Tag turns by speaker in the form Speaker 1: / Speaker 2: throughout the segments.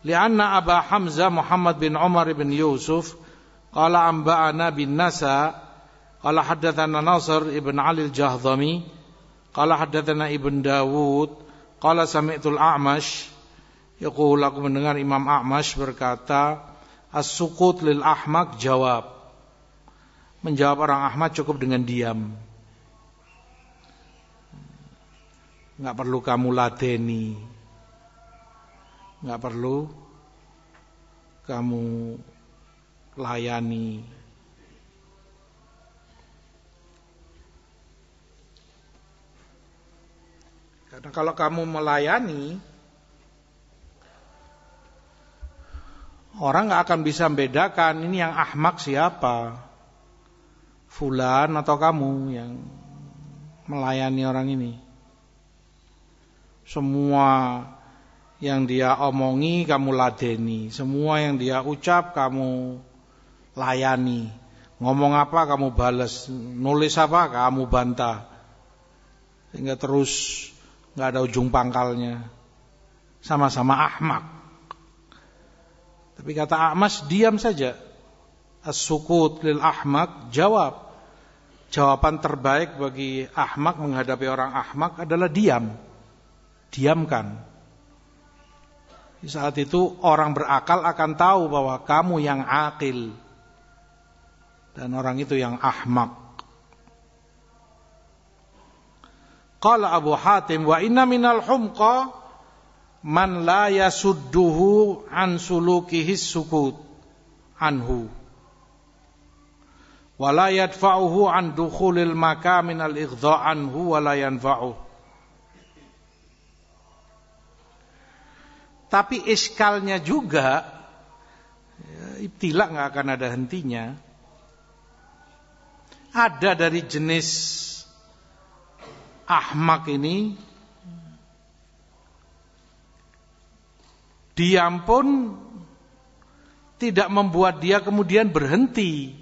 Speaker 1: Lianna Aba Hamzah Muhammad bin Umar bin Yusuf qala amba'ana bin Nasa qala haddathana Nasr ibn Ali al-Jahdami qala haddathana Ibn Dawud qala sami'tul A'mash yaqul aku mendengar Imam A'mash berkata as sukut lil ahmak jawab menjawab orang Ahmad cukup dengan diam nggak perlu kamu ladeni nggak perlu kamu layani karena kalau kamu melayani orang nggak akan bisa membedakan ini yang ahmak siapa fulan atau kamu yang melayani orang ini semua yang dia omongi kamu ladeni, semua yang dia ucap kamu layani. Ngomong apa kamu balas, nulis apa kamu bantah. Sehingga terus nggak ada ujung pangkalnya. Sama-sama ahmak. Tapi kata Ahmas diam saja. as lil ahmak jawab. Jawaban terbaik bagi ahmak menghadapi orang ahmak adalah diam. Diamkan di saat itu orang berakal akan tahu bahwa kamu yang akil. Dan orang itu yang ahmak. Qala Abu Hatim wa inna minal humqa man la yasudduhu an sulukihi sukut anhu wa la yadfa'uhu an dukhulil makaminal ighdha anhu wa la yanfa'uhu Tapi iskalnya juga ya, ibtilak nggak akan ada hentinya. Ada dari jenis ahmak ini diam pun tidak membuat dia kemudian berhenti.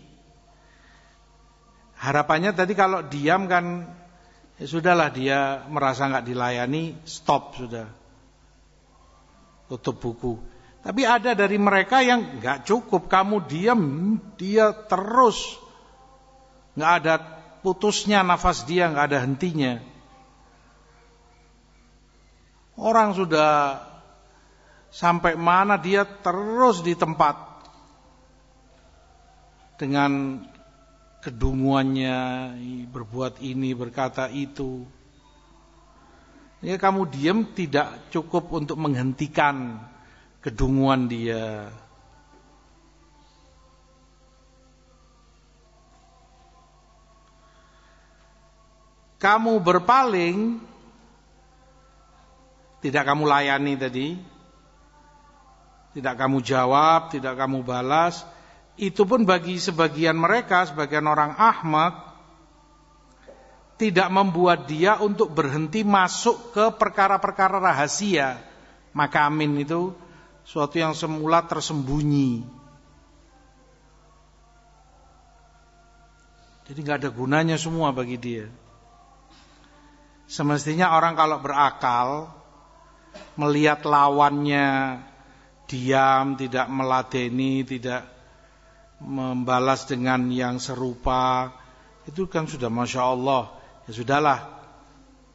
Speaker 1: Harapannya tadi kalau diam kan ya sudahlah dia merasa nggak dilayani, stop sudah tutup buku. Tapi ada dari mereka yang nggak cukup kamu diam, dia terus nggak ada putusnya nafas dia, nggak ada hentinya. Orang sudah sampai mana dia terus di tempat dengan kedunguannya berbuat ini berkata itu Ya, kamu diam tidak cukup untuk menghentikan kedunguan dia. Kamu berpaling, tidak kamu layani tadi, tidak kamu jawab, tidak kamu balas, itu pun bagi sebagian mereka, sebagian orang ahmak, tidak membuat dia untuk berhenti masuk ke perkara-perkara rahasia. Maka amin itu suatu yang semula tersembunyi. Jadi nggak ada gunanya semua bagi dia. Semestinya orang kalau berakal melihat lawannya diam, tidak meladeni, tidak membalas dengan yang serupa, itu kan sudah masya Allah Ya sudahlah,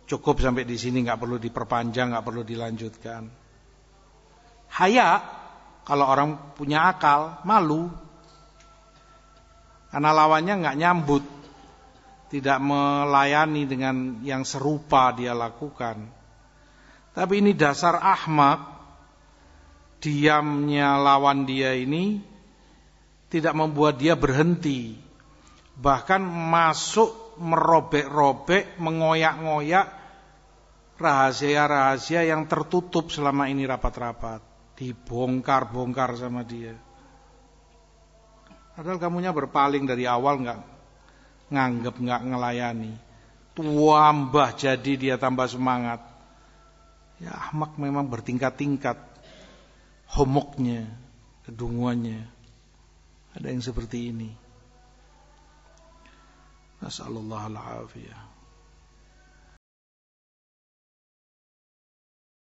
Speaker 1: cukup sampai di sini, nggak perlu diperpanjang, nggak perlu dilanjutkan. Haya, kalau orang punya akal, malu. Karena lawannya nggak nyambut, tidak melayani dengan yang serupa dia lakukan. Tapi ini dasar ahmak, diamnya lawan dia ini tidak membuat dia berhenti bahkan masuk merobek-robek, mengoyak-ngoyak rahasia-rahasia yang tertutup selama ini rapat-rapat. Dibongkar-bongkar sama dia. Padahal kamunya berpaling dari awal nggak nganggep nggak ngelayani. Tuambah jadi dia tambah semangat. Ya ahmak memang bertingkat-tingkat homoknya, kedunguannya. Ada yang seperti ini. نسأل الله العافية